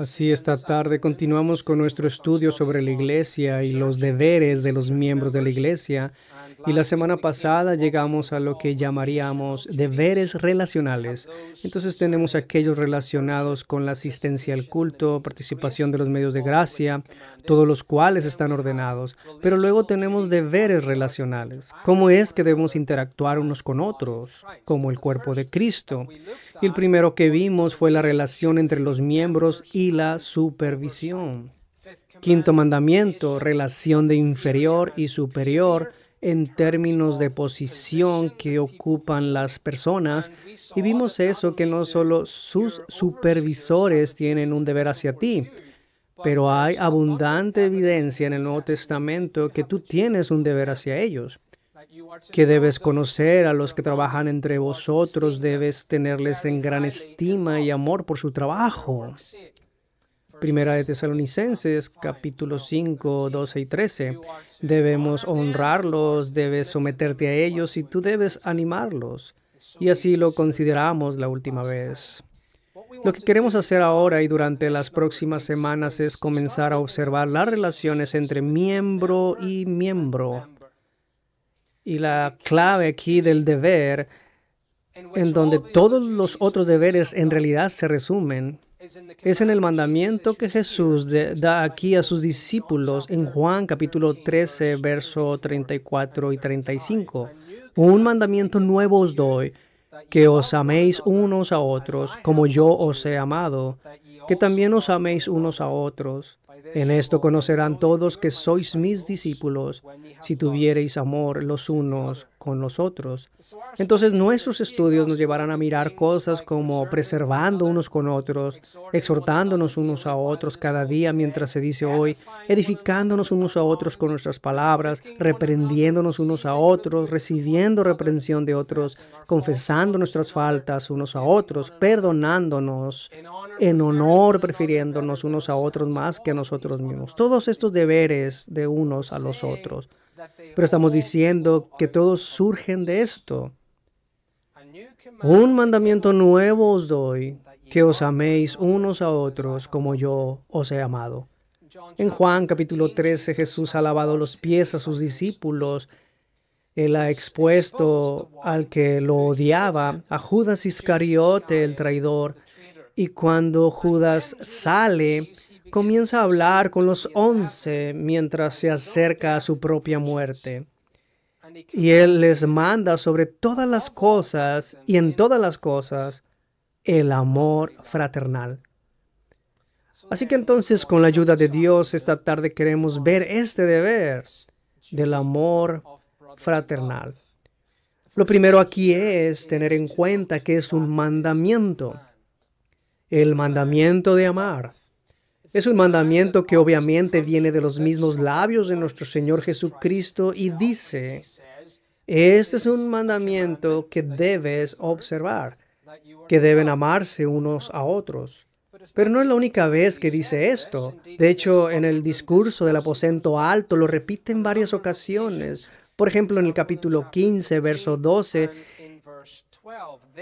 Así esta tarde continuamos con nuestro estudio sobre la iglesia y los deberes de los miembros de la iglesia. Y la semana pasada llegamos a lo que llamaríamos deberes relacionales. Entonces tenemos aquellos relacionados con la asistencia al culto, participación de los medios de gracia, todos los cuales están ordenados. Pero luego tenemos deberes relacionales. ¿Cómo es que debemos interactuar unos con otros, como el cuerpo de Cristo? Y el primero que vimos fue la relación entre los miembros y la supervisión. Quinto mandamiento, relación de inferior y superior en términos de posición que ocupan las personas. Y vimos eso, que no solo sus supervisores tienen un deber hacia ti, pero hay abundante evidencia en el Nuevo Testamento que tú tienes un deber hacia ellos que debes conocer a los que trabajan entre vosotros, debes tenerles en gran estima y amor por su trabajo. Primera de Tesalonicenses, capítulo 5, 12 y 13. Debemos honrarlos, debes someterte a ellos y tú debes animarlos. Y así lo consideramos la última vez. Lo que queremos hacer ahora y durante las próximas semanas es comenzar a observar las relaciones entre miembro y miembro. Y la clave aquí del deber, en donde todos los otros deberes en realidad se resumen, es en el mandamiento que Jesús da aquí a sus discípulos en Juan capítulo 13, verso 34 y 35. Un mandamiento nuevo os doy, que os améis unos a otros, como yo os he amado, que también os améis unos a otros. En esto conocerán todos que sois mis discípulos, si tuviereis amor los unos con nosotros. Entonces nuestros estudios nos llevarán a mirar cosas como preservando unos con otros, exhortándonos unos a otros cada día mientras se dice hoy, edificándonos unos a otros con nuestras palabras, reprendiéndonos unos a otros, recibiendo reprensión de otros, confesando nuestras faltas unos a otros, perdonándonos en honor, prefiriéndonos unos a otros más que a nosotros mismos. Todos estos deberes de unos a los otros. Pero estamos diciendo que todos surgen de esto. Un mandamiento nuevo os doy, que os améis unos a otros como yo os he amado. En Juan capítulo 13 Jesús ha lavado los pies a sus discípulos. Él ha expuesto al que lo odiaba, a Judas Iscariote, el traidor. Y cuando Judas sale, comienza a hablar con los once mientras se acerca a su propia muerte. Y Él les manda sobre todas las cosas y en todas las cosas el amor fraternal. Así que entonces, con la ayuda de Dios, esta tarde queremos ver este deber del amor fraternal. Lo primero aquí es tener en cuenta que es un mandamiento, el mandamiento de amar. Es un mandamiento que obviamente viene de los mismos labios de nuestro Señor Jesucristo y dice, este es un mandamiento que debes observar, que deben amarse unos a otros. Pero no es la única vez que dice esto. De hecho, en el discurso del aposento alto lo repite en varias ocasiones. Por ejemplo, en el capítulo 15, verso 12,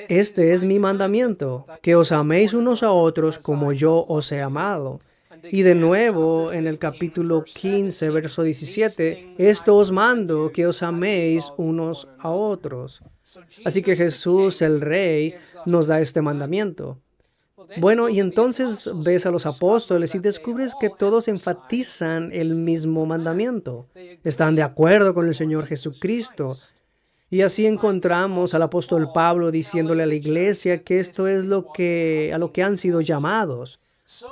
este es mi mandamiento, que os améis unos a otros como yo os he amado. Y de nuevo en el capítulo 15, verso 17, esto os mando, que os améis unos a otros. Así que Jesús el Rey nos da este mandamiento. Bueno, y entonces ves a los apóstoles y descubres que todos enfatizan el mismo mandamiento. Están de acuerdo con el Señor Jesucristo. Y así encontramos al apóstol Pablo diciéndole a la iglesia que esto es lo que a lo que han sido llamados.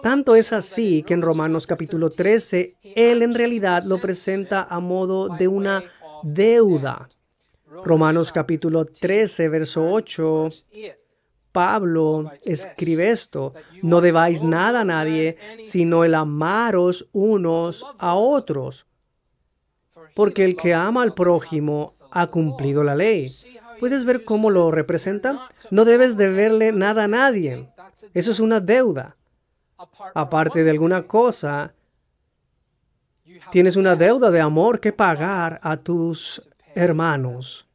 Tanto es así que en Romanos capítulo 13, Él en realidad lo presenta a modo de una deuda. Romanos capítulo 13, verso 8. Pablo escribe esto, no debáis nada a nadie, sino el amaros unos a otros, porque el que ama al prójimo ha cumplido la ley. ¿Puedes ver cómo lo representa? No debes deberle nada a nadie. Eso es una deuda aparte de alguna cosa, tienes una deuda de amor que pagar a tus hermanos.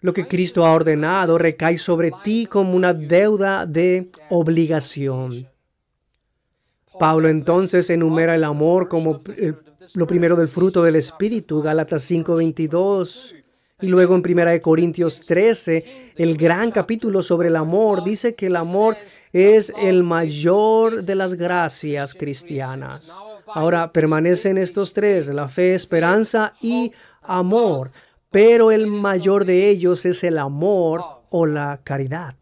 Lo que Cristo ha ordenado recae sobre ti como una deuda de obligación. Pablo entonces enumera el amor como lo primero del fruto del Espíritu, Gálatas 5:22. Y luego en Primera de Corintios 13, el gran capítulo sobre el amor, dice que el amor es el mayor de las gracias cristianas. Ahora permanecen estos tres, la fe, esperanza y amor, pero el mayor de ellos es el amor o la caridad.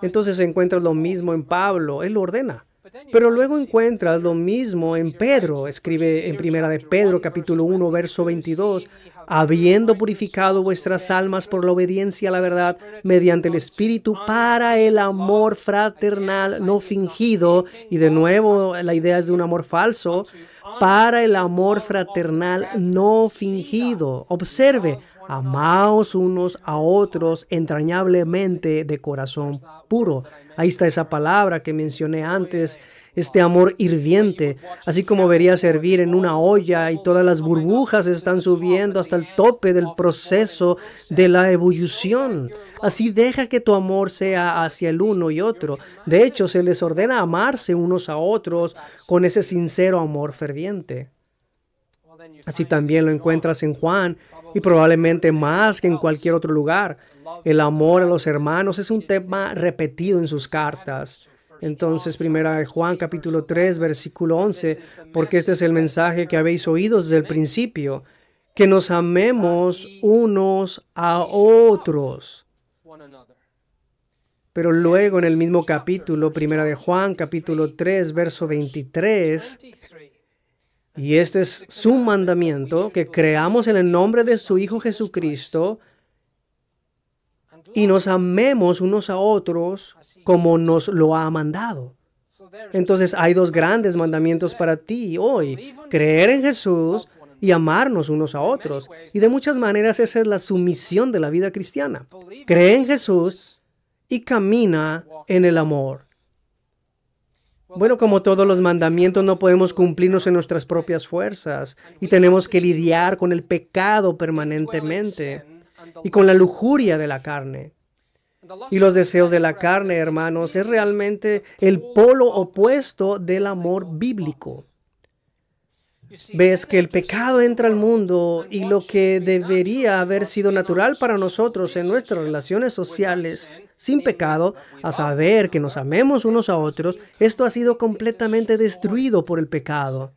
Entonces encuentra lo mismo en Pablo, él lo ordena. Pero luego encuentras lo mismo en Pedro, escribe en primera de Pedro capítulo 1 verso 22, habiendo purificado vuestras almas por la obediencia a la verdad mediante el Espíritu para el amor fraternal no fingido, y de nuevo la idea es de un amor falso, para el amor fraternal no fingido. Observe, amaos unos a otros entrañablemente de corazón puro. Ahí está esa palabra que mencioné antes este amor hirviente, así como verías hervir en una olla y todas las burbujas están subiendo hasta el tope del proceso de la evolución. Así deja que tu amor sea hacia el uno y otro. De hecho, se les ordena amarse unos a otros con ese sincero amor ferviente. Así también lo encuentras en Juan y probablemente más que en cualquier otro lugar. El amor a los hermanos es un tema repetido en sus cartas. Entonces, primera de Juan capítulo 3, versículo 11, porque este es el mensaje que habéis oído desde el principio, que nos amemos unos a otros. Pero luego en el mismo capítulo, primera de Juan, capítulo 3, verso 23, y este es su mandamiento, que creamos en el nombre de su Hijo Jesucristo, y nos amemos unos a otros como nos lo ha mandado. Entonces hay dos grandes mandamientos para ti hoy, creer en Jesús y amarnos unos a otros. Y de muchas maneras esa es la sumisión de la vida cristiana. Cree en Jesús y camina en el amor. Bueno, como todos los mandamientos, no podemos cumplirnos en nuestras propias fuerzas y tenemos que lidiar con el pecado permanentemente y con la lujuria de la carne. Y los deseos de la carne, hermanos, es realmente el polo opuesto del amor bíblico. Ves que el pecado entra al mundo y lo que debería haber sido natural para nosotros en nuestras relaciones sociales sin pecado, a saber que nos amemos unos a otros, esto ha sido completamente destruido por el pecado.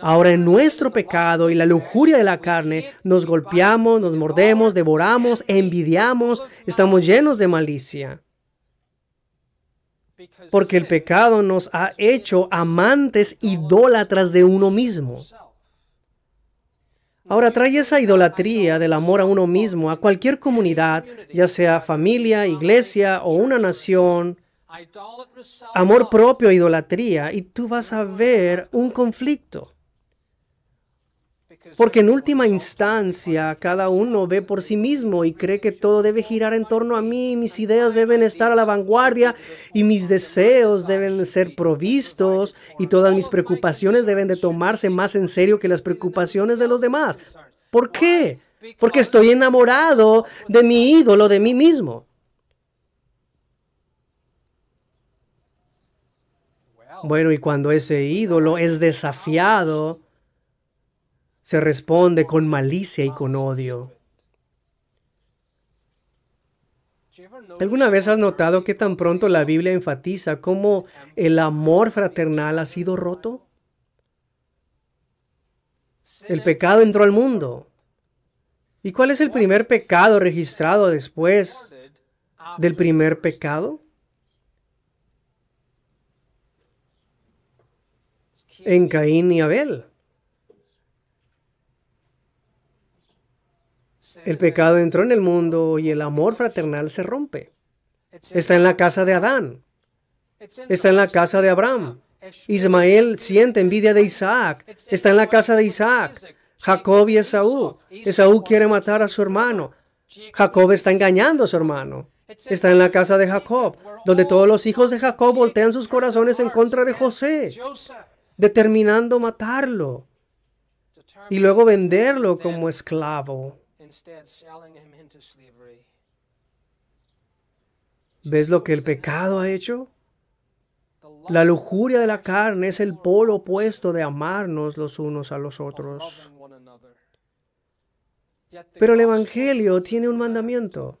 Ahora en nuestro pecado y la lujuria de la carne nos golpeamos, nos mordemos, devoramos, envidiamos, estamos llenos de malicia. Porque el pecado nos ha hecho amantes idólatras de uno mismo. Ahora trae esa idolatría del amor a uno mismo, a cualquier comunidad, ya sea familia, iglesia o una nación, amor propio, e idolatría, y tú vas a ver un conflicto. Porque en última instancia, cada uno ve por sí mismo y cree que todo debe girar en torno a mí, mis ideas deben estar a la vanguardia y mis deseos deben ser provistos y todas mis preocupaciones deben de tomarse más en serio que las preocupaciones de los demás. ¿Por qué? Porque estoy enamorado de mi ídolo, de mí mismo. Bueno, y cuando ese ídolo es desafiado, se responde con malicia y con odio. ¿Alguna vez has notado que tan pronto la Biblia enfatiza cómo el amor fraternal ha sido roto? El pecado entró al mundo. ¿Y cuál es el primer pecado registrado después del primer pecado? En Caín y Abel. El pecado entró en el mundo y el amor fraternal se rompe. Está en la casa de Adán. Está en la casa de Abraham. Ismael siente envidia de Isaac. Está en la casa de Isaac. Jacob y Esaú. Esaú quiere matar a su hermano. Jacob está engañando a su hermano. Está en la casa de Jacob, donde todos los hijos de Jacob voltean sus corazones en contra de José, determinando matarlo y luego venderlo como esclavo. ¿Ves lo que el pecado ha hecho? La lujuria de la carne es el polo opuesto de amarnos los unos a los otros. Pero el Evangelio tiene un mandamiento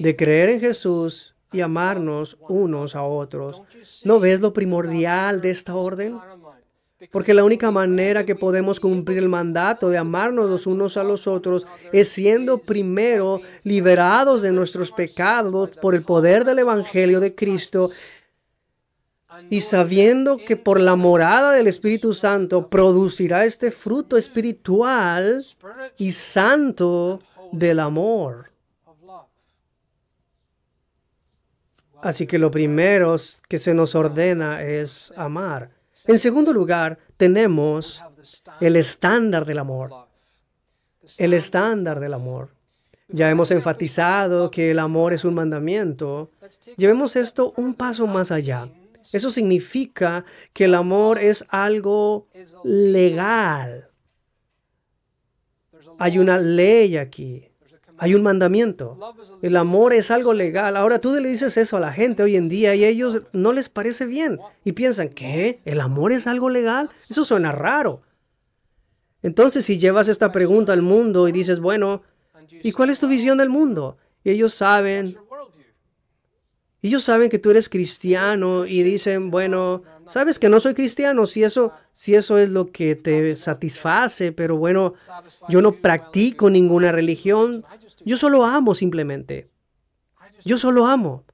de creer en Jesús y amarnos unos a otros. ¿No ves lo primordial de esta orden? Porque la única manera que podemos cumplir el mandato de amarnos los unos a los otros es siendo primero liberados de nuestros pecados por el poder del Evangelio de Cristo y sabiendo que por la morada del Espíritu Santo producirá este fruto espiritual y santo del amor. Así que lo primero que se nos ordena es amar. En segundo lugar, tenemos el estándar del amor. El estándar del amor. Ya hemos enfatizado que el amor es un mandamiento. Llevemos esto un paso más allá. Eso significa que el amor es algo legal. Hay una ley aquí. Hay un mandamiento. El amor es algo legal. Ahora tú le dices eso a la gente hoy en día y a ellos no les parece bien. Y piensan, ¿qué? ¿El amor es algo legal? Eso suena raro. Entonces, si llevas esta pregunta al mundo y dices, bueno, ¿y cuál es tu visión del mundo? Y ellos saben, ellos saben que tú eres cristiano y dicen, bueno, sabes que no soy cristiano, si eso, si eso es lo que te satisface, pero bueno, yo no practico ninguna religión, yo solo amo simplemente. Yo solo amo.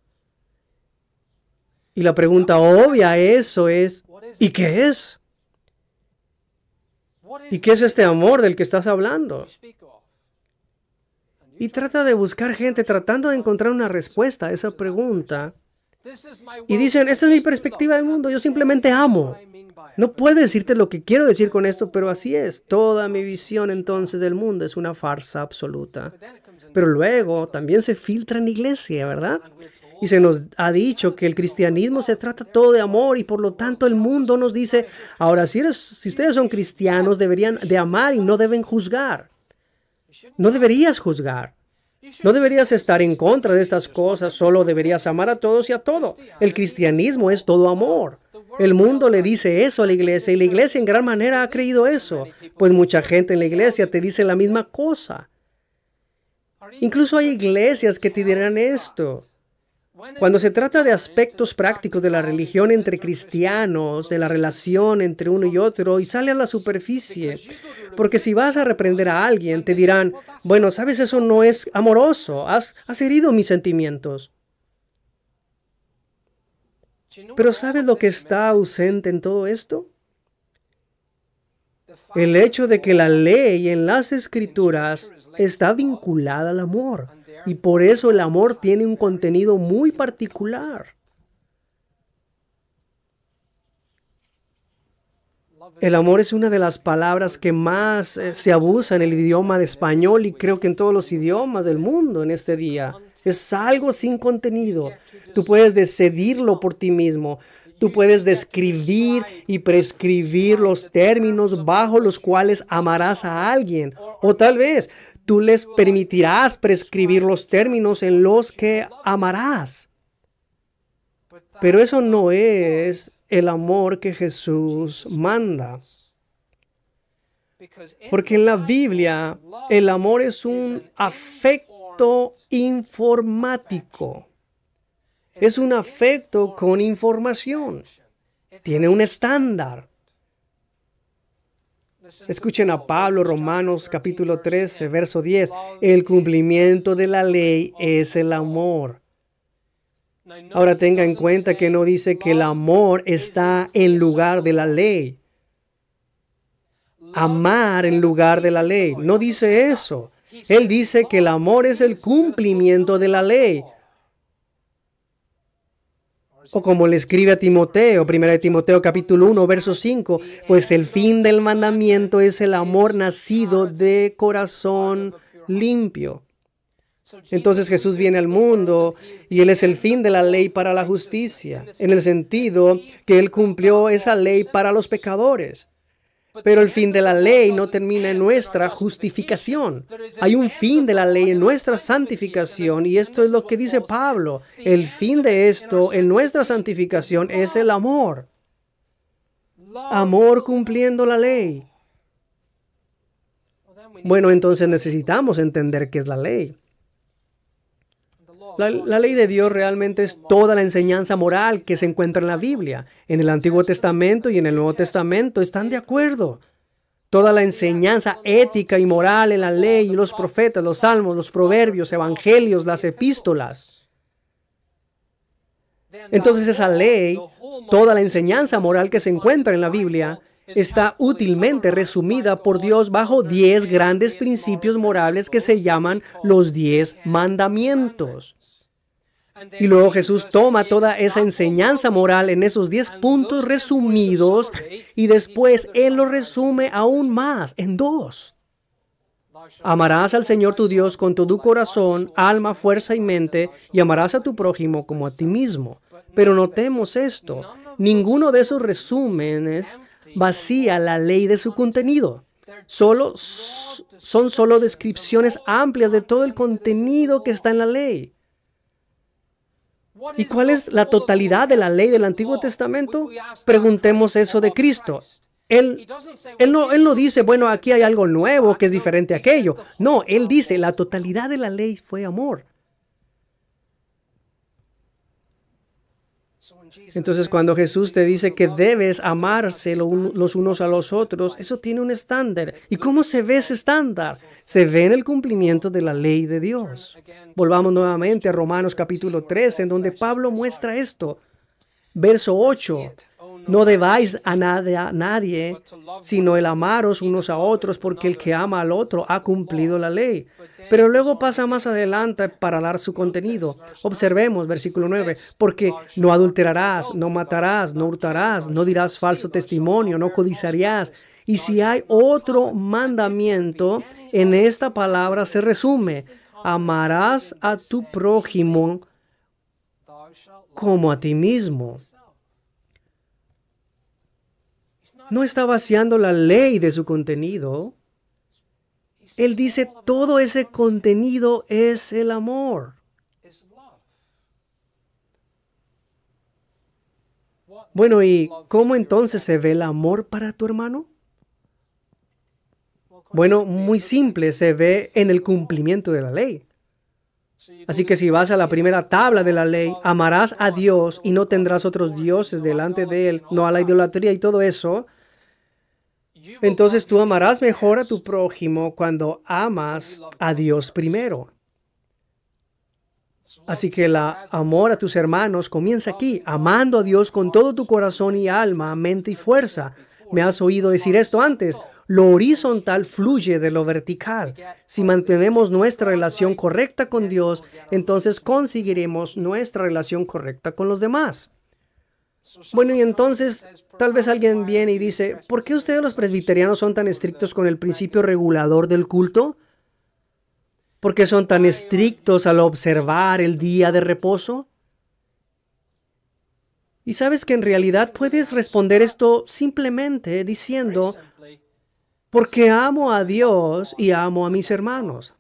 Y la pregunta obvia eso es, ¿y qué es? ¿Y qué es este amor del que estás hablando? Y trata de buscar gente tratando de encontrar una respuesta a esa pregunta. Y dicen, esta es mi perspectiva del mundo, yo simplemente amo. No puedo decirte lo que quiero decir con esto, pero así es. Toda mi visión entonces del mundo es una farsa absoluta pero luego también se filtra en iglesia, ¿verdad? Y se nos ha dicho que el cristianismo se trata todo de amor y por lo tanto el mundo nos dice, ahora si, eres, si ustedes son cristianos deberían de amar y no deben juzgar. No deberías juzgar. No deberías estar en contra de estas cosas, solo deberías amar a todos y a todo. El cristianismo es todo amor. El mundo le dice eso a la iglesia y la iglesia en gran manera ha creído eso, pues mucha gente en la iglesia te dice la misma cosa. Incluso hay iglesias que te dirán esto. Cuando se trata de aspectos prácticos de la religión entre cristianos, de la relación entre uno y otro, y sale a la superficie, porque si vas a reprender a alguien, te dirán, bueno, sabes, eso no es amoroso, has, herido mis sentimientos. Pero ¿sabes lo que está ausente en todo esto? El hecho de que la ley en las escrituras está vinculada al amor. Y por eso el amor tiene un contenido muy particular. El amor es una de las palabras que más eh, se abusa en el idioma de español y creo que en todos los idiomas del mundo en este día. Es algo sin contenido. Tú puedes decidirlo por ti mismo. Tú puedes describir y prescribir los términos bajo los cuales amarás a alguien. O tal vez tú les permitirás prescribir los términos en los que amarás. Pues Pero eso no es el amor que Jesús manda. Porque en la Biblia el amor es un afecto informático. Es un afecto con información. Tiene un estándar. Escuchen a Pablo, Romanos capítulo 13, verso 10. El cumplimiento de la ley es el amor. Ahora tenga en cuenta que no dice que el amor está en lugar de la ley. Amar en lugar de la ley. No dice eso. Él dice que el amor es el cumplimiento de la ley o como le escribe a Timoteo, 1 Timoteo capítulo 1, verso 5, pues el fin del mandamiento es el amor nacido de corazón limpio. Entonces Jesús viene al mundo y Él es el fin de la ley para la justicia, en el sentido que Él cumplió esa ley para los pecadores. Pero el fin de la ley no termina en nuestra justificación. Hay un fin de la ley en nuestra santificación y esto es lo que dice Pablo. El fin de esto en nuestra santificación es el amor. Amor cumpliendo la ley. Bueno, entonces necesitamos entender qué es la ley. La, ley de Dios realmente es toda la enseñanza moral que se encuentra en la Biblia. En el Antiguo Testamento y en el Nuevo Testamento están de acuerdo. Toda la enseñanza ética y moral en la ley y los profetas, los salmos, los proverbios, evangelios, las epístolas. Entonces esa ley, toda la enseñanza moral que se encuentra en la Biblia, está útilmente resumida por Dios bajo diez grandes principios morales que se llaman los diez mandamientos. Y luego Jesús toma toda esa enseñanza moral en esos diez puntos resumidos y después Él lo resume aún más en dos. Amarás al Señor tu Dios con todo corazón, alma, fuerza y mente y amarás a tu prójimo como a ti mismo. Pero notemos esto, ninguno de esos resúmenes vacía la ley de su contenido. son solo descripciones amplias de todo el contenido que está en la ley. ¿Y cuál es la totalidad de la ley del Antiguo Testamento? Preguntemos eso de Cristo. Él, no, no dice, bueno, aquí hay algo nuevo que es diferente a aquello. No, él dice, la totalidad de la ley fue amor. Entonces cuando Jesús te dice que debes amarse los unos a los otros, eso tiene un estándar. ¿Y cómo se ve ese estándar? Se ve en el cumplimiento de la ley de Dios. Volvamos nuevamente a Romanos capítulo 3, en donde Pablo muestra esto. Verso 8, no debáis a, nadie, sino el amaros unos a otros, porque el que ama al otro ha cumplido la ley. Pero luego pasa más adelante para dar su contenido. Observemos versículo 9, porque no adulterarás, no matarás, no hurtarás, no dirás falso testimonio, no codizarías. Y si hay otro mandamiento, en esta palabra se resume, amarás a tu prójimo como a ti mismo. no está vaciando la ley de su contenido. Él dice, todo ese contenido es el amor. Bueno, ¿y cómo entonces se ve el amor para tu hermano? Bueno, muy simple, se ve en el cumplimiento de la ley. Así que si vas a la primera tabla de la ley, amarás a Dios y no tendrás otros dioses delante de Él, no a la idolatría y todo eso, entonces tú amarás mejor a tu prójimo cuando amas a Dios primero. Así que el amor a tus hermanos comienza aquí, amando a Dios con todo tu corazón y alma, mente y fuerza. Me has oído decir esto antes. Lo horizontal fluye de lo vertical. Si mantenemos nuestra relación correcta con Dios, entonces conseguiremos nuestra relación correcta con los demás. Bueno, y entonces tal vez alguien viene y dice, ¿por qué ustedes los presbiterianos son tan estrictos con el principio regulador del culto? ¿Por qué son tan estrictos al observar el día de reposo? Y sabes que en realidad puedes responder esto simplemente diciendo, porque amo a Dios y amo a mis hermanos.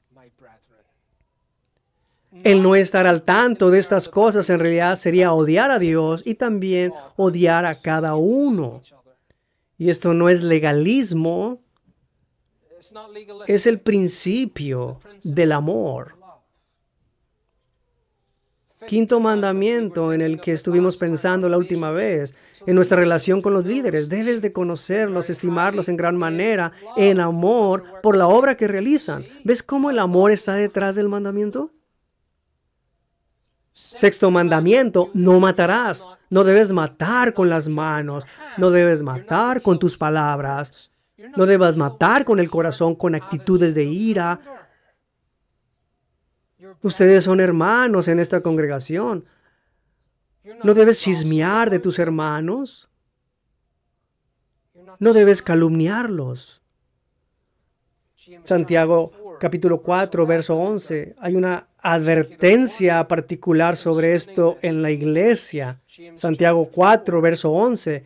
El no estar al tanto de estas cosas en realidad sería odiar a Dios y también odiar a cada uno. Y esto no es legalismo, es el principio del amor. Quinto mandamiento en el que estuvimos pensando la última vez, en nuestra relación con los líderes. Debes de conocerlos, estimarlos en gran manera, en amor, por la obra que realizan. ¿Ves cómo el amor está detrás del mandamiento? Sexto mandamiento, no matarás. No debes matar con las manos. No debes matar con tus palabras. No debes matar con el corazón, con actitudes de ira. Ustedes son hermanos en esta congregación. No debes chismear de tus hermanos. No debes calumniarlos. Santiago capítulo 4, verso 11. Hay una advertencia particular sobre esto en la iglesia. Santiago 4, verso 11.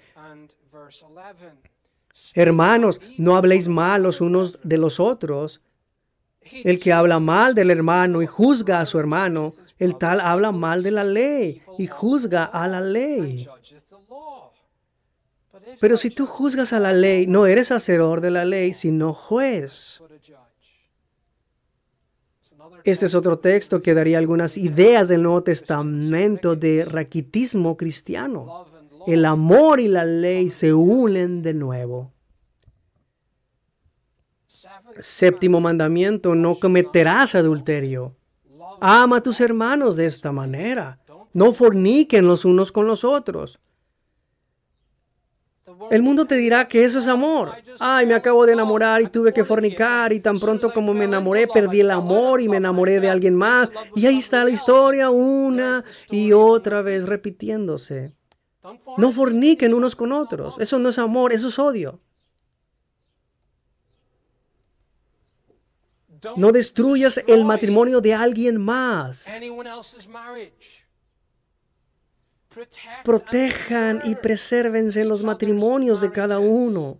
Hermanos, no habléis mal los unos de los otros. El que habla mal del hermano y juzga a su hermano, el tal habla mal de la ley y juzga a la ley. Pero si tú juzgas a la ley, no eres hacedor de la ley, sino juez. Este es otro texto que daría algunas ideas del Nuevo Testamento de raquitismo cristiano. El amor y la ley se unen de nuevo. Séptimo mandamiento, no cometerás adulterio. Ama a tus hermanos de esta manera. No forniquen los unos con los otros. El mundo te dirá que eso es amor. Ay, me acabo de enamorar y tuve que fornicar y tan pronto como me enamoré perdí el amor y me enamoré de alguien más. Y ahí está la historia una y otra vez repitiéndose. No forniquen unos con otros. Eso no es amor, eso es odio. No destruyas el matrimonio de alguien más. Protejan y presérvense los matrimonios de cada uno.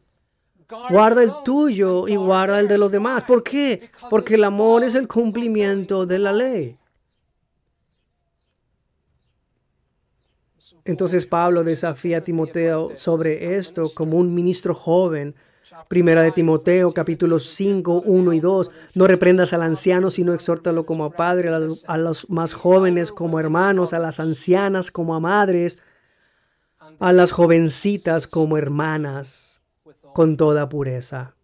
Guarda el tuyo y guarda el de los demás. ¿Por qué? Porque el amor es el cumplimiento de la ley. Entonces Pablo desafía a Timoteo sobre esto como un ministro joven Primera de Timoteo, capítulos 5, 1 y 2. No reprendas al anciano, sino exhórtalo como a padre, a los, a los más jóvenes como hermanos, a las ancianas como a madres, a las jovencitas como hermanas, con toda pureza.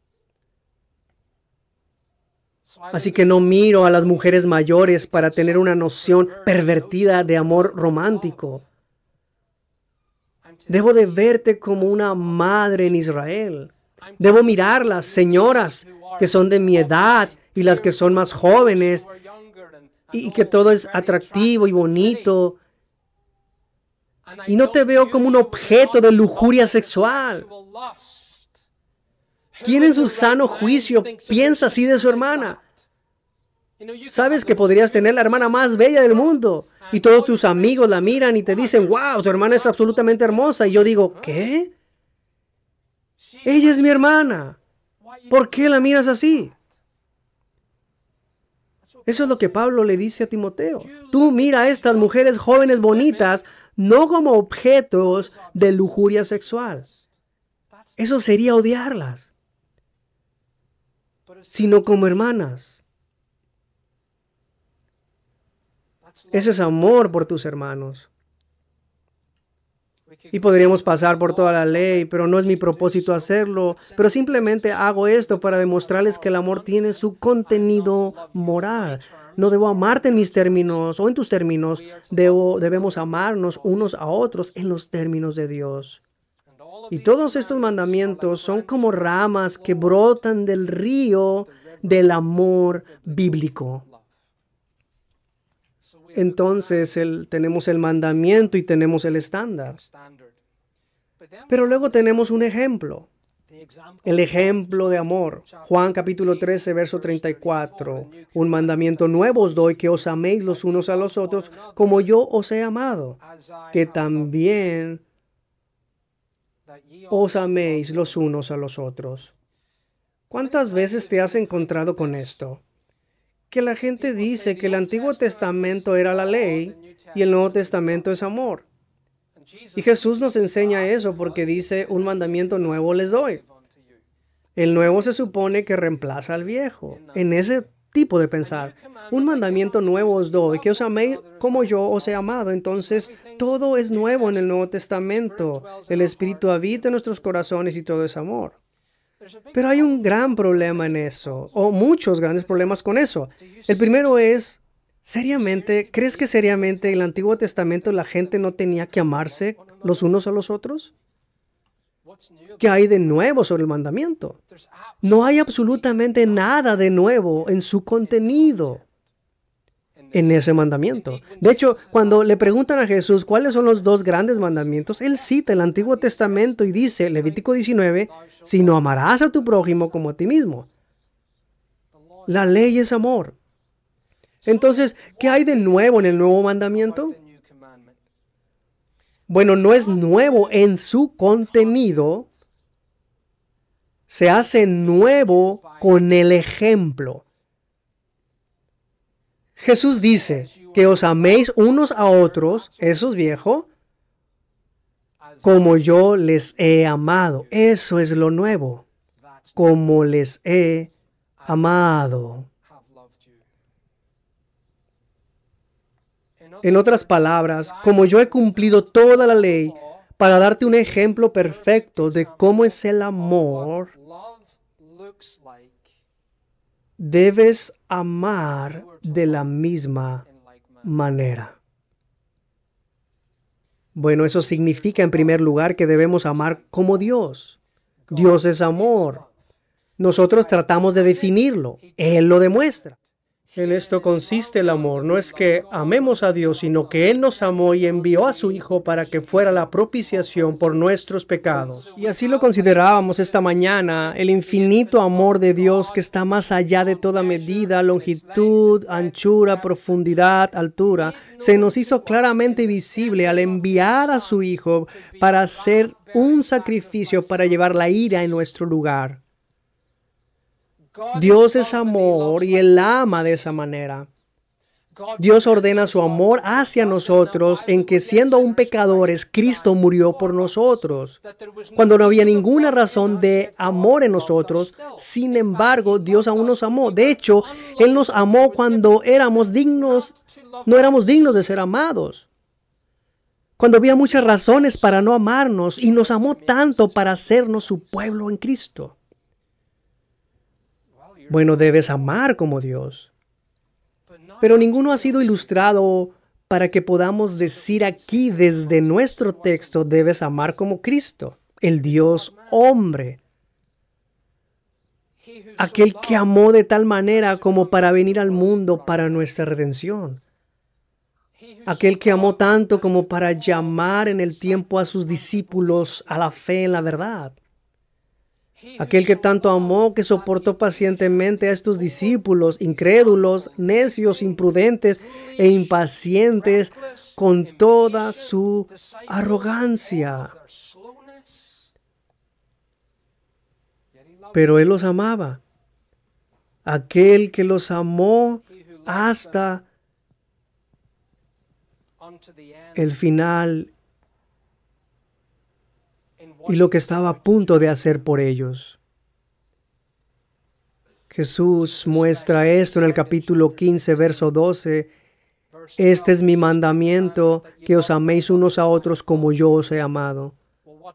Así que no miro a las mujeres mayores para tener una noción pervertida de amor romántico. Debo de verte como una madre en Israel. Debo mirar las señoras que son de mi edad y las que son más jóvenes y que todo es atractivo y bonito. Y no te veo como un objeto de lujuria sexual. ¿Quién en su sano juicio piensa así de su hermana? Sabes que podrías tener la hermana más bella del mundo y todos tus amigos la miran y te dicen, wow, su hermana es absolutamente hermosa. Y yo digo, ¿qué? Ella es mi hermana. ¿Por qué la miras así? Eso es lo que Pablo le dice a Timoteo. Tú mira a estas mujeres jóvenes bonitas no como objetos de lujuria sexual. Eso sería odiarlas, sino como hermanas. Ese es amor por tus hermanos. Y podríamos pasar por toda la ley, pero no es mi propósito hacerlo. Pero simplemente hago esto para demostrarles que el amor tiene su contenido moral. No debo amarte en mis términos o en tus términos. debemos amarnos unos a otros en los términos de Dios. Y todos estos mandamientos son como ramas que brotan del río del amor bíblico entonces tenemos el mandamiento y tenemos el estándar. Pero luego tenemos un ejemplo. El ejemplo de amor. Juan capítulo 13, verso 34. Un mandamiento nuevo os doy que os améis los unos a los otros como yo os he amado. Que también os améis los unos a los otros. ¿Cuántas veces te has encontrado con esto? que la gente dice que el Antiguo Testamento era la ley y el Nuevo Testamento es amor. Y Jesús nos enseña eso porque dice, un mandamiento nuevo les doy. El nuevo se supone que reemplaza al viejo. En ese tipo de pensar, un mandamiento nuevo os doy, que os améis como yo os he amado. Entonces, todo es nuevo en el Nuevo Testamento. El Espíritu habita en nuestros corazones y todo es amor. Pero hay un gran problema en eso, o muchos grandes problemas con eso. El primero es, seriamente, ¿crees que seriamente en el Antiguo Testamento la gente no tenía que amarse los unos a los otros? ¿Qué hay de nuevo sobre el mandamiento? No hay absolutamente nada de nuevo en su contenido en ese mandamiento. De hecho, cuando le preguntan a Jesús cuáles son los dos grandes mandamientos, él cita el Antiguo Testamento y dice, Levítico 19, si no amarás a tu prójimo como a ti mismo. La ley es amor. Entonces, ¿qué hay de nuevo en el nuevo mandamiento? Bueno, no es nuevo en su contenido, se hace nuevo con el ejemplo. Jesús dice que os améis unos a otros, eso es viejo, como yo les he amado. Eso es lo nuevo, como les he amado. En otras palabras, como yo he cumplido toda la ley para darte un ejemplo perfecto de cómo es el amor, debes amar de la misma manera. Bueno, eso significa en primer lugar que debemos amar como Dios. Dios es amor. Nosotros tratamos de definirlo. Él lo demuestra. En esto consiste el amor. No es que amemos a Dios, sino que Él nos amó y envió a su Hijo para que fuera la propiciación por nuestros pecados. Y así lo considerábamos esta mañana, el infinito amor de Dios que está más allá de toda medida, longitud, anchura, profundidad, altura, se nos hizo claramente visible al enviar a su Hijo para hacer un sacrificio para llevar la ira en nuestro lugar. Dios es amor y Él ama de esa manera. Dios ordena su amor hacia nosotros en que siendo aún pecadores, Cristo murió por nosotros. Cuando no había ninguna razón de amor en nosotros, sin embargo, Dios aún nos amó. De hecho, Él nos amó cuando éramos dignos, no éramos dignos de ser amados. Cuando había muchas razones para no amarnos y nos amó tanto para hacernos su pueblo en Cristo. Bueno, debes amar como Dios. Pero ninguno ha sido ilustrado para que podamos decir aquí desde nuestro texto, debes amar como Cristo, el Dios hombre. Aquel que amó de tal manera como para venir al mundo para nuestra redención. Aquel que amó tanto como para llamar en el tiempo a sus discípulos a la fe en la verdad aquel que tanto amó, que soportó pacientemente a estos discípulos incrédulos, necios, imprudentes e impacientes con toda su arrogancia. Pero Él los amaba. Aquel que los amó hasta el final y lo que estaba a punto de hacer por ellos. Jesús muestra esto en el capítulo 15, verso 12. Este es mi mandamiento, que os améis unos a otros como yo os he amado.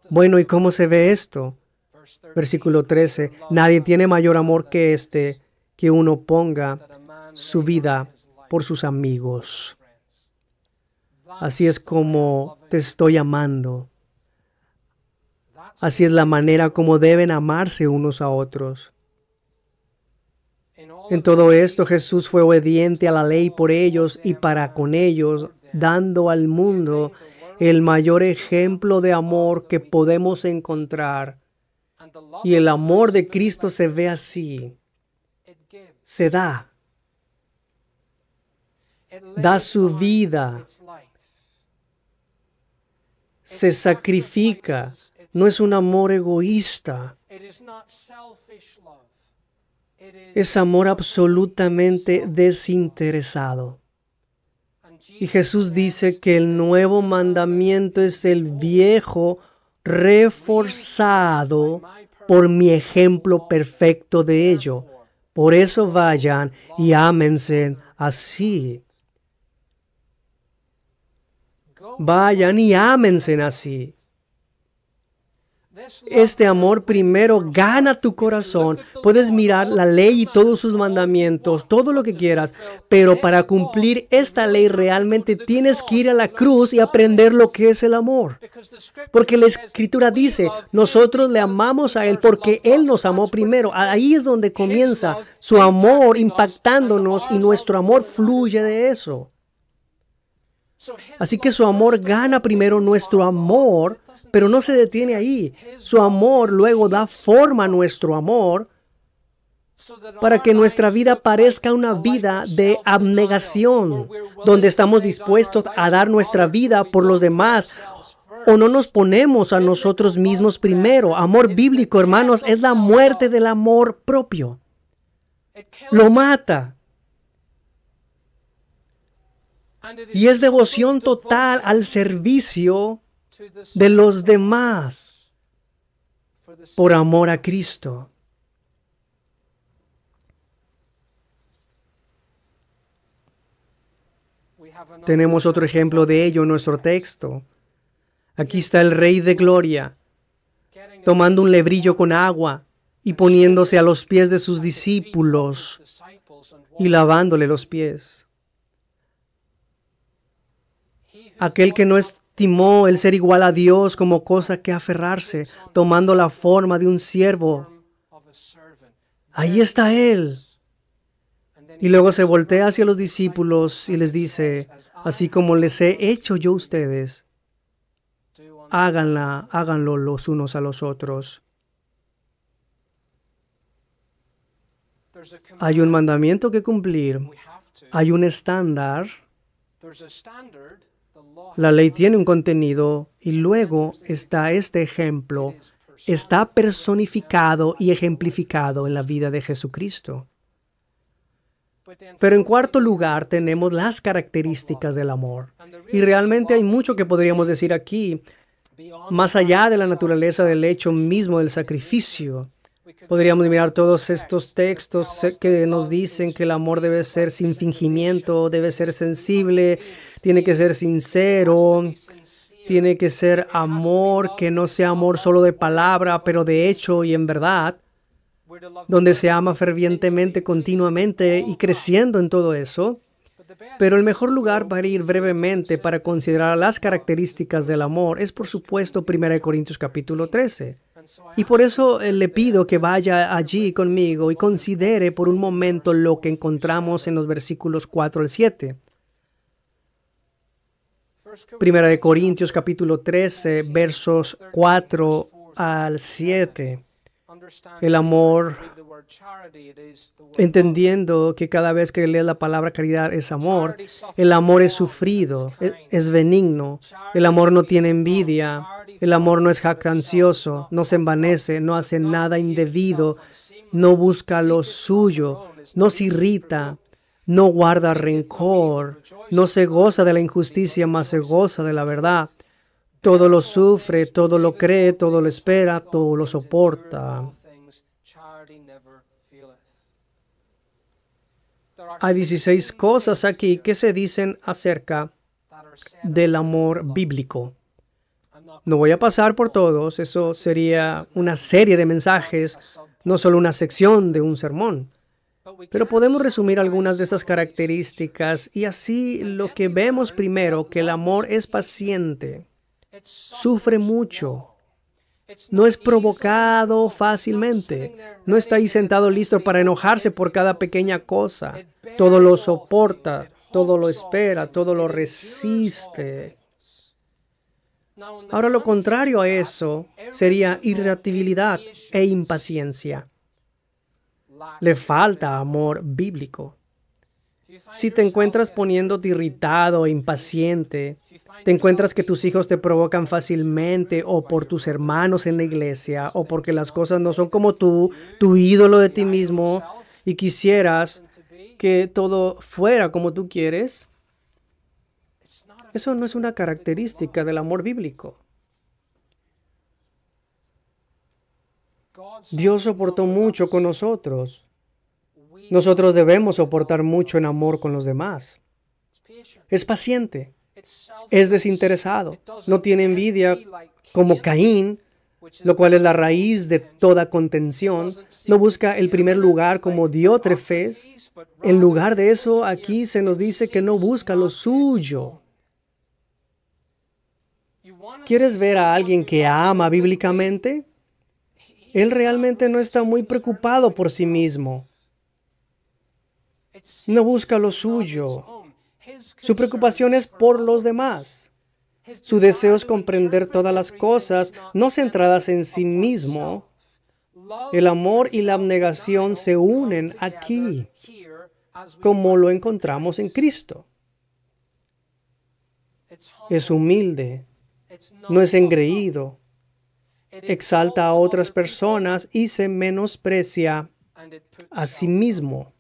Bueno, ¿y cómo se ve esto? Versículo 13. Nadie tiene mayor amor que este, que uno ponga su vida por sus amigos. Así es como te estoy amando. Así es la manera como deben amarse unos a otros. En todo esto Jesús fue obediente a la ley por ellos y para con ellos, dando al mundo el mayor ejemplo de amor que podemos encontrar. Y el amor de Cristo se ve así. Se da. Da su vida. Se sacrifica no es un amor egoísta, es amor absolutamente desinteresado. Y Jesús dice que el nuevo mandamiento es el viejo reforzado por mi ejemplo perfecto de ello. Por eso vayan y ámense así. Vayan y ámense así. Este amor primero gana tu corazón. Puedes mirar la ley y todos sus mandamientos, todo lo que quieras, pero para cumplir esta ley realmente tienes que ir a la cruz y aprender lo que es el amor. Porque la escritura dice, nosotros le amamos a Él porque Él nos amó primero. Ahí es donde comienza su amor impactándonos y nuestro amor fluye de eso. Así que su amor gana primero nuestro amor pero no se detiene ahí. Su amor luego da forma a nuestro amor para que nuestra vida parezca una vida de abnegación, donde estamos dispuestos a dar nuestra vida por los demás o no nos ponemos a nosotros mismos primero. Amor bíblico, hermanos, es la muerte del amor propio. Lo mata. Y es devoción total al servicio de los demás por amor a Cristo. Tenemos otro ejemplo de ello en nuestro texto. Aquí está el Rey de Gloria, tomando un lebrillo con agua y poniéndose a los pies de sus discípulos y lavándole los pies. Aquel que no es Timó el ser igual a Dios como cosa que aferrarse, tomando la forma de un siervo. Ahí está Él. Y luego se voltea hacia los discípulos y les dice, así como les he hecho yo a ustedes, háganla, háganlo los unos a los otros. Hay un mandamiento que cumplir, hay un estándar la ley tiene un contenido y luego está este ejemplo. Está personificado y ejemplificado en la vida de Jesucristo. Pero en cuarto lugar tenemos las características del amor. Y realmente hay mucho que podríamos decir aquí, más allá de la naturaleza del hecho mismo del sacrificio. Podríamos mirar todos estos textos eh, que nos dicen que el amor debe ser sin fingimiento, debe ser sensible, tiene que ser sincero, tiene que ser amor, que no sea amor solo de palabra, pero de hecho y en verdad, donde se ama fervientemente, continuamente y creciendo en todo eso. Pero el mejor lugar para ir brevemente para considerar las características del amor es, por supuesto, 1 Corintios capítulo 13. Y por eso eh, le pido que vaya allí conmigo y considere por un momento lo que encontramos en los versículos 4 al 7. Primera de Corintios capítulo 13, versos 4 al 7. El amor, entendiendo que cada vez que lees la palabra caridad es amor, el amor es sufrido, e-, es, benigno, el amor no tiene envidia, el amor no es jactancioso, no se envanece, no hace nada indebido, no busca lo suyo, no se irrita, no guarda rencor, no se goza de la injusticia, más se goza de la verdad. Todo lo sufre, todo lo cree, todo lo espera, todo lo soporta. Hay 16 cosas aquí que se dicen acerca del amor bíblico. No voy a pasar por todos, eso sería una serie de mensajes, no solo una sección de un sermón. Pero podemos resumir algunas de esas características y así lo que vemos primero, que el amor es paciente, sufre mucho, no es provocado fácilmente, no está ahí sentado listo para enojarse por cada pequeña cosa, todo lo soporta, todo lo espera, todo lo resiste. Ahora lo contrario a eso sería irritabilidad e impaciencia le falta amor bíblico. Si te encuentras poniéndote irritado, e impaciente, te encuentras que tus hijos te provocan fácilmente o por tus hermanos en la iglesia o porque las cosas no son como tú, tu ídolo de ti mismo y quisieras que todo fuera como tú quieres, eso no es una característica del amor bíblico. Dios soportó mucho con nosotros. Nosotros debemos soportar mucho en amor con los demás. Es paciente, es desinteresado, no tiene envidia como Caín, lo cual es la raíz de toda contención. No busca el primer lugar como Diótrefes. En lugar de eso, aquí se nos dice que no busca lo suyo. ¿Quieres ver a alguien que ama bíblicamente? Él realmente no está muy preocupado por sí mismo. No busca lo suyo. Su preocupación es por los demás. Su deseo es comprender todas las cosas, no centradas en sí mismo. El amor y la abnegación se unen aquí, como lo encontramos en Cristo. Es humilde, no es engreído, exalta a otras personas y se menosprecia a sí mismo.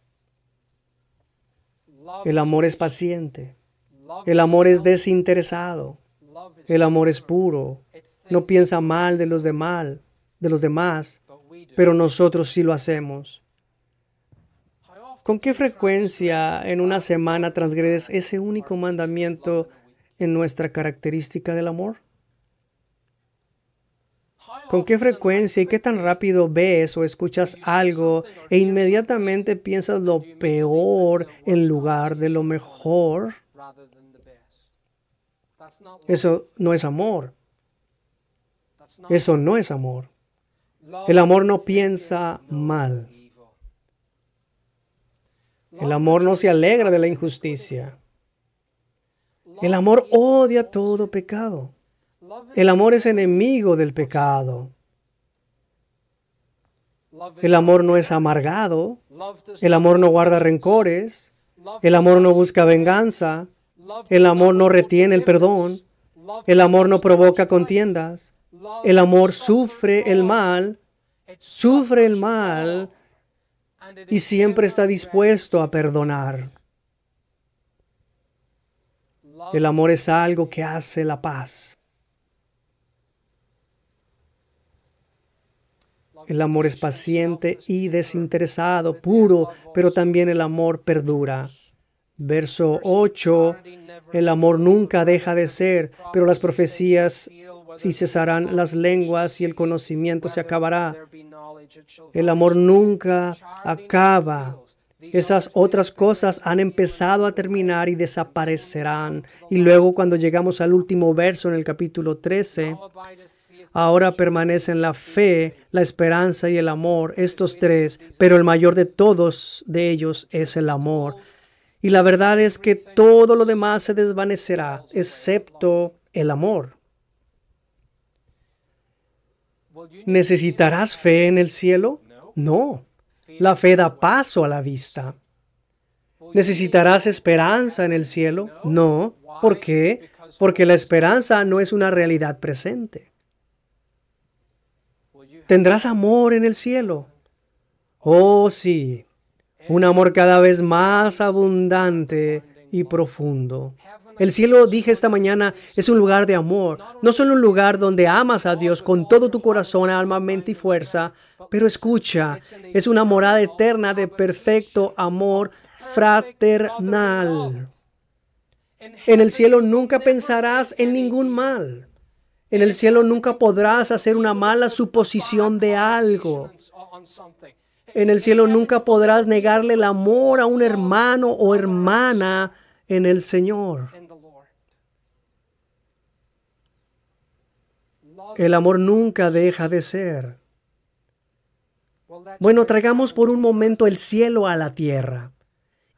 El amor es paciente. El amor es desinteresado. El amor es puro. No piensa mal de los, de de los demás, pero nosotros sí lo hacemos. ¿Con qué frecuencia en una semana transgredes ese único mandamiento en nuestra característica del amor? ¿Con qué frecuencia y qué tan rápido ves o escuchas algo e inmediatamente piensas lo peor en lugar de lo mejor? Eso no es amor. Eso no es amor. El amor no piensa mal. El amor no se alegra de la injusticia. El amor odia todo pecado. El amor es enemigo del pecado. El amor no es amargado. El amor no guarda rencores. El amor no busca venganza. El amor no retiene el perdón. El amor no provoca contiendas. El amor sufre el mal. Sufre el mal y siempre está dispuesto a perdonar. El amor es algo que hace la paz. El amor es paciente y desinteresado, puro, pero también el amor perdura. Verso 8, el amor nunca deja de ser, pero las profecías si cesarán las lenguas y el conocimiento se acabará. El amor nunca acaba. Esas otras cosas han empezado a terminar y desaparecerán. Y luego cuando llegamos al último verso en el capítulo 13, Ahora permanecen la fe, la esperanza y el amor, estos tres, pero el mayor de todos de ellos es el amor. Y la verdad es que todo lo demás se desvanecerá, excepto el amor. ¿Necesitarás fe en el cielo? No. La fe da paso a la vista. ¿Necesitarás esperanza en el cielo? No. ¿Por qué? Porque la esperanza no es una realidad presente. Tendrás amor en el cielo. Oh sí, un amor cada vez más abundante y profundo. El cielo, dije esta mañana, es un lugar de amor, no solo un lugar donde amas a Dios con todo tu corazón, alma, mente y fuerza, pero escucha, es una morada eterna de perfecto amor fraternal. En el cielo nunca pensarás en ningún mal. En el cielo nunca podrás hacer una mala suposición de algo. En el cielo nunca podrás negarle el amor a un hermano o hermana en el Señor. El amor nunca deja de ser. Bueno, traigamos por un momento el cielo a la tierra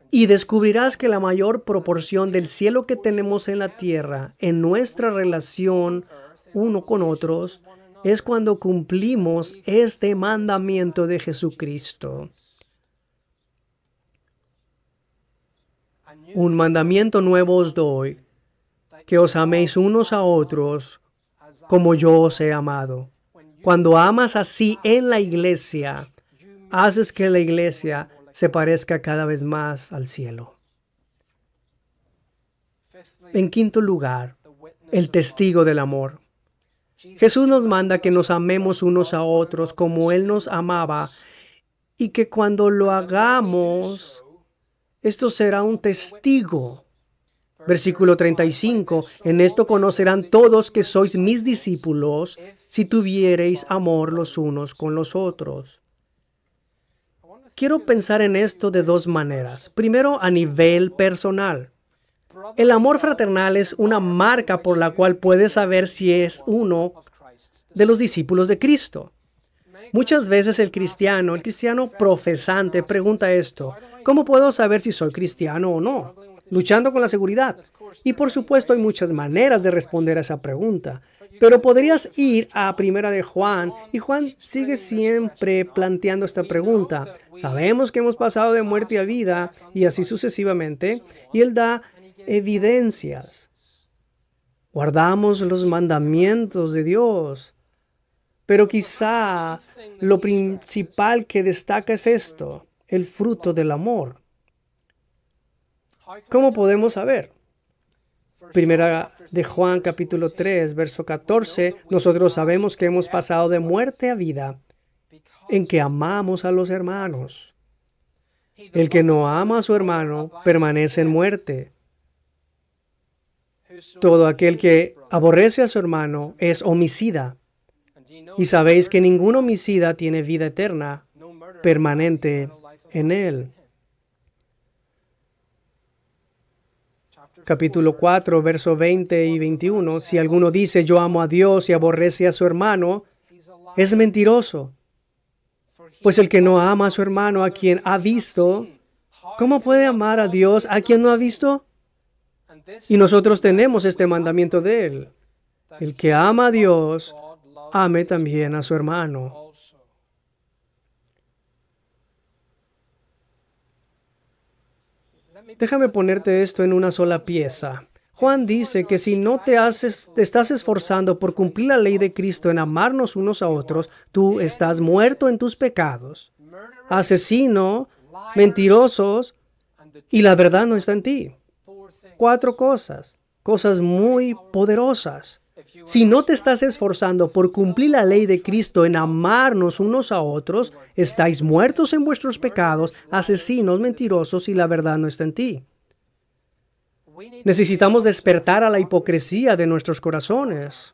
y descubrirás que la mayor proporción del cielo que tenemos en la tierra, en nuestra relación uno con otros es cuando cumplimos este mandamiento de Jesucristo. Un mandamiento nuevo os doy, que os améis unos a otros como yo os he amado. Cuando amas así en la iglesia, haces que la iglesia se parezca cada vez más al cielo. En quinto lugar, el testigo del amor. Jesús nos manda que nos amemos unos a otros como Él nos amaba y que cuando lo hagamos, esto será un testigo. Versículo 35, en esto conocerán todos que sois mis discípulos si tuviereis amor los unos con los otros. Quiero pensar en esto de dos maneras. Primero, a nivel personal. El amor fraternal es una marca por la cual puedes saber si es uno de los discípulos de Cristo. Muchas veces el cristiano, el cristiano profesante, pregunta esto, ¿cómo puedo saber si soy cristiano o no? Luchando con la seguridad. Y por supuesto hay muchas maneras de responder a esa pregunta, pero podrías ir a Primera de Juan y Juan sigue siempre planteando esta pregunta. Sabemos que hemos pasado de muerte a vida y así sucesivamente, y él da evidencias. Guardamos los mandamientos de Dios. Pero quizá lo principal que destaca es esto, el fruto del amor. ¿Cómo podemos saber? Primera de Juan capítulo 3, verso 14, nosotros sabemos que hemos pasado de muerte a vida en que amamos a los hermanos. El que no ama a su hermano permanece en muerte. Todo aquel que aborrece a su hermano es homicida. Y sabéis que ningún homicida tiene vida eterna permanente en él. Capítulo 4, verso 20 y 21. Si alguno dice yo amo a Dios y aborrece a su hermano, es mentiroso. Pues el que no ama a su hermano a quien ha visto, ¿cómo puede amar a Dios a quien no ha visto? Y nosotros tenemos este mandamiento de Él. El que ama a Dios, ame también a su hermano. Déjame ponerte esto en una sola pieza. Juan dice que si no te haces, te estás esforzando por cumplir la ley de Cristo en amarnos unos a otros, tú estás muerto en tus pecados. Asesino, mentirosos, y la verdad no está en ti. Cuatro cosas, cosas muy poderosas. Si no te estás esforzando por cumplir la ley de Cristo en amarnos unos a otros, estáis muertos en vuestros pecados, asesinos, mentirosos y la verdad no está en ti. Necesitamos despertar a la hipocresía de nuestros corazones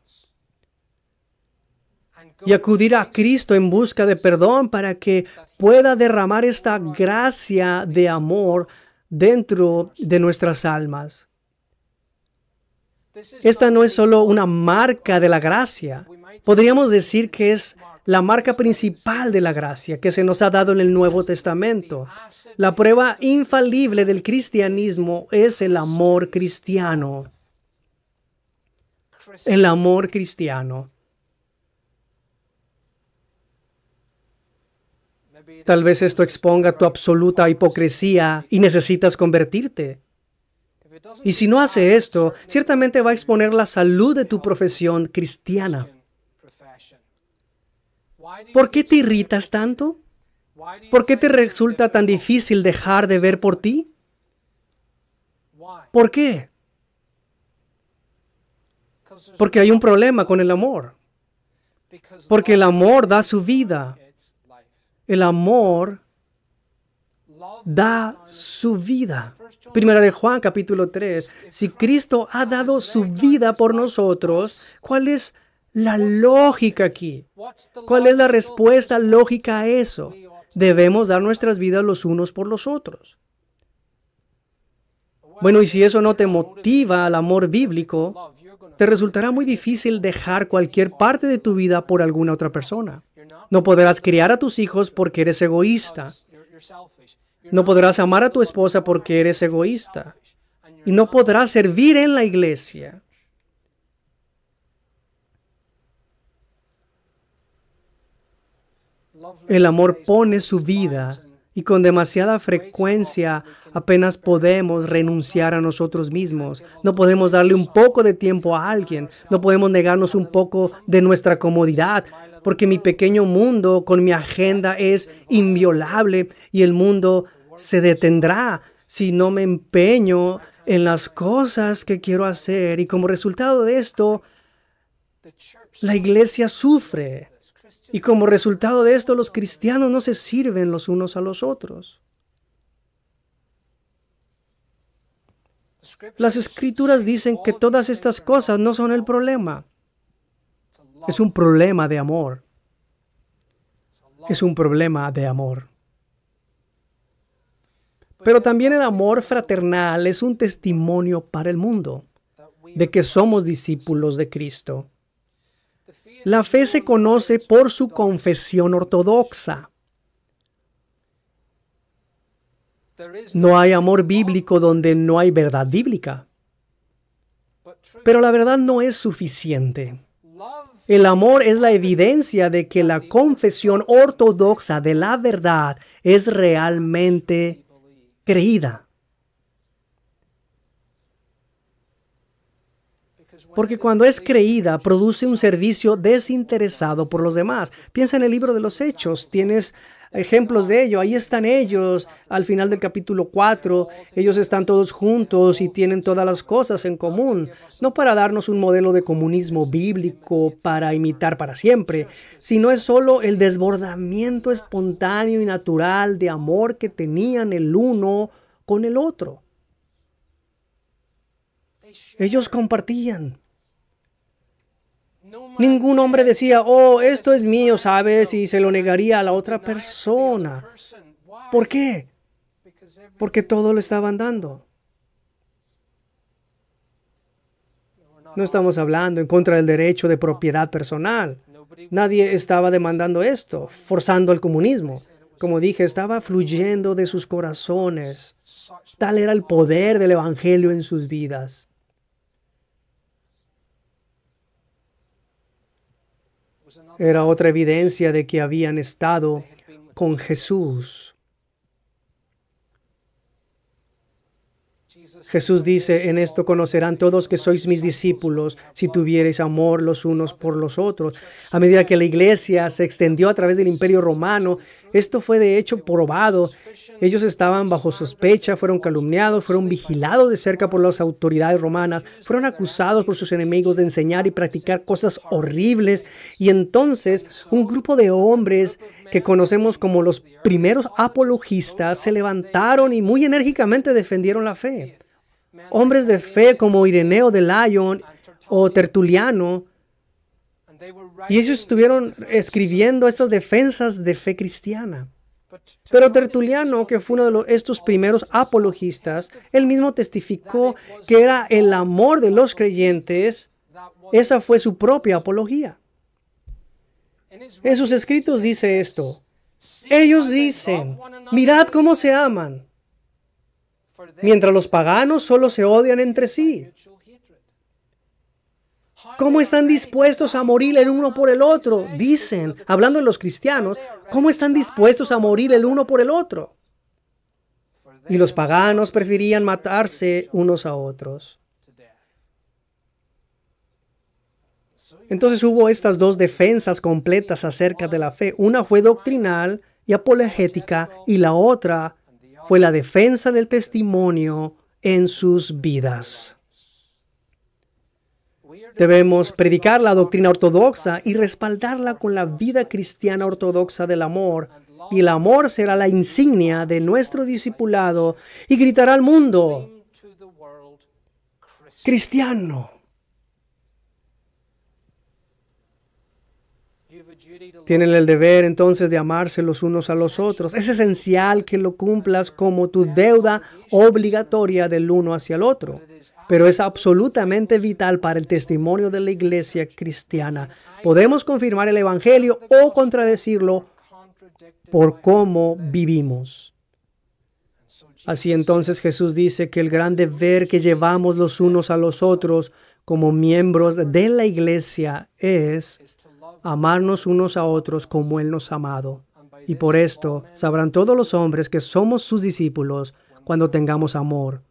y acudir a Cristo en busca de perdón para que pueda derramar esta gracia de amor dentro de nuestras almas. Esta no es solo una marca de la gracia. Podríamos decir que es la marca principal de la gracia que se nos ha dado en el Nuevo Testamento. La prueba infalible del cristianismo es el amor cristiano. El amor cristiano. Tal vez esto exponga tu absoluta hipocresía y necesitas convertirte. Y si no hace esto, ciertamente va a exponer la salud de tu profesión cristiana. ¿Por qué te irritas tanto? ¿Por qué te resulta tan difícil dejar de ver por ti? ¿Por qué? Porque hay un problema con el amor. Porque el amor da su vida. El amor da su vida. Primera de Juan capítulo 3. Si Cristo ha dado su vida por nosotros, ¿cuál es la lógica aquí? ¿Cuál es la respuesta lógica a eso? Debemos dar nuestras vidas los unos por los otros. Bueno, y si eso no te motiva al amor bíblico, te resultará muy difícil dejar cualquier parte de tu vida por alguna otra persona. No podrás criar a tus hijos porque eres egoísta. No podrás amar a tu esposa porque eres egoísta. Y no podrás servir en la iglesia. El amor pone su vida y con demasiada frecuencia apenas podemos renunciar a nosotros mismos. No podemos darle un poco de tiempo a alguien. No podemos negarnos un poco de nuestra comodidad porque mi pequeño mundo con mi agenda es inviolable y el mundo se detendrá si no me empeño en las cosas que quiero hacer. Y como resultado de esto, la iglesia sufre. Y como resultado de esto, los cristianos no se sirven los unos a los otros. Las escrituras dicen que todas estas cosas no son el problema. Es un problema de amor. Es un problema de amor. Pero también el amor fraternal es un testimonio para el mundo de que somos discípulos de Cristo. La fe se conoce por su confesión ortodoxa. No hay amor bíblico donde no hay verdad bíblica. Pero la verdad no es suficiente. El amor es la evidencia de que la confesión ortodoxa de la verdad es realmente creída. Porque cuando es creída, produce un servicio desinteresado por los demás. Piensa en el libro de los Hechos. Tienes ejemplos de ello. Ahí están ellos al final del capítulo 4. Ellos están todos juntos y tienen todas las cosas en común. No para darnos un modelo de comunismo bíblico para imitar para siempre, sino es solo el desbordamiento espontáneo y natural de amor que tenían el uno con el otro. Ellos compartían, Ningún hombre decía, oh, esto es mío, ¿sabes? Y se lo negaría a la otra persona. ¿Por qué? Porque todo lo estaban dando. No estamos hablando en contra del derecho de propiedad personal. Nadie estaba demandando esto, forzando el comunismo. Como dije, estaba fluyendo de sus corazones. Tal era el poder del Evangelio en sus vidas. era otra evidencia de que habían estado con Jesús Jesús dice, en esto conocerán todos que sois mis discípulos, si tuviereis amor los unos por los otros. A medida que la iglesia se extendió a través del imperio romano, esto fue de hecho probado. Ellos estaban bajo sospecha, fueron calumniados, fueron vigilados de cerca por las autoridades romanas, fueron acusados por sus enemigos de enseñar y practicar cosas horribles. Y entonces un grupo de hombres que conocemos como los primeros apologistas se levantaron y muy enérgicamente defendieron la fe hombres de fe como Ireneo de Lyon o Tertuliano, y ellos estuvieron escribiendo estas defensas de fe cristiana. Pero Tertuliano, que fue uno de estos primeros apologistas, él mismo testificó que era el amor de los creyentes, esa fue su propia apología. En sus escritos dice esto. Ellos dicen, mirad cómo se aman mientras los paganos solo se odian entre sí. ¿Cómo están dispuestos a morir el uno por el otro? Dicen, hablando de los cristianos, ¿cómo están dispuestos a morir el uno por el otro? Y los paganos preferían matarse unos a otros. Entonces hubo estas dos defensas completas acerca de la fe. Una fue doctrinal y apologética y la otra fue la defensa del testimonio en sus vidas. Debemos predicar la doctrina ortodoxa y respaldarla con la vida cristiana ortodoxa del amor. Y el amor será la insignia de nuestro discipulado y gritará al mundo, cristiano. Tienen el deber entonces de amarse los unos a los otros. Es esencial que lo cumplas como tu deuda obligatoria del uno hacia el otro. Pero es absolutamente vital para el testimonio de la iglesia cristiana. Podemos confirmar el Evangelio o contradecirlo por cómo vivimos. Así entonces Jesús dice que el gran deber que llevamos los unos a los otros como miembros de la iglesia es amarnos unos a otros como Él nos ha amado. Y por esto sabrán todos los hombres que somos sus discípulos cuando tengamos amor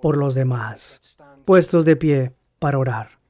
por los demás. Puestos de pie para orar.